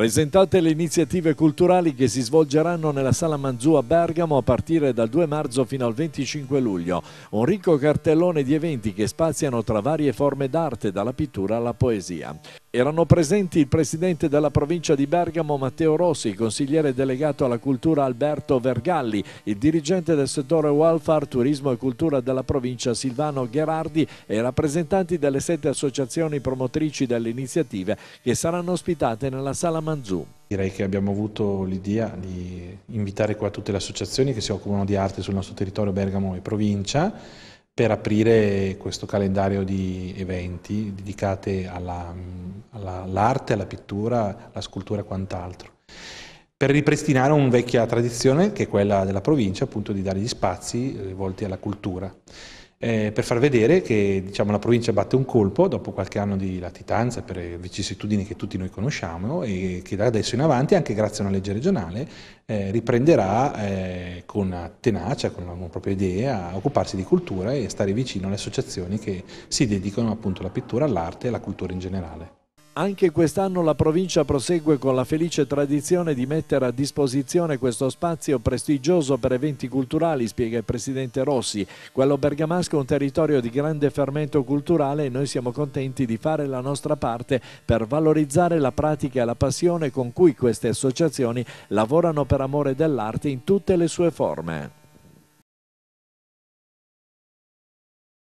Presentate le iniziative culturali che si svolgeranno nella Sala Manzù a Bergamo a partire dal 2 marzo fino al 25 luglio, un ricco cartellone di eventi che spaziano tra varie forme d'arte, dalla pittura alla poesia. Erano presenti il presidente della provincia di Bergamo Matteo Rossi, il consigliere delegato alla cultura Alberto Vergalli, il dirigente del settore welfare, turismo e cultura della provincia Silvano Gherardi e i rappresentanti delle sette associazioni promotrici delle iniziative che saranno ospitate nella sala Manzù. Direi che abbiamo avuto l'idea di invitare qua tutte le associazioni che si occupano di arte sul nostro territorio Bergamo e provincia per aprire questo calendario di eventi dedicati alla all'arte, alla pittura, alla scultura e quant'altro. Per ripristinare una vecchia tradizione che è quella della provincia, appunto di dare gli spazi eh, volti alla cultura. Eh, per far vedere che diciamo, la provincia batte un colpo dopo qualche anno di latitanza per vicissitudini che tutti noi conosciamo e che da adesso in avanti, anche grazie a una legge regionale, eh, riprenderà eh, con tenacia, con la propria idea, a occuparsi di cultura e stare vicino alle associazioni che si dedicano appunto alla pittura, all'arte e alla cultura in generale. Anche quest'anno la provincia prosegue con la felice tradizione di mettere a disposizione questo spazio prestigioso per eventi culturali, spiega il presidente Rossi. Quello bergamasco è un territorio di grande fermento culturale e noi siamo contenti di fare la nostra parte per valorizzare la pratica e la passione con cui queste associazioni lavorano per amore dell'arte in tutte le sue forme.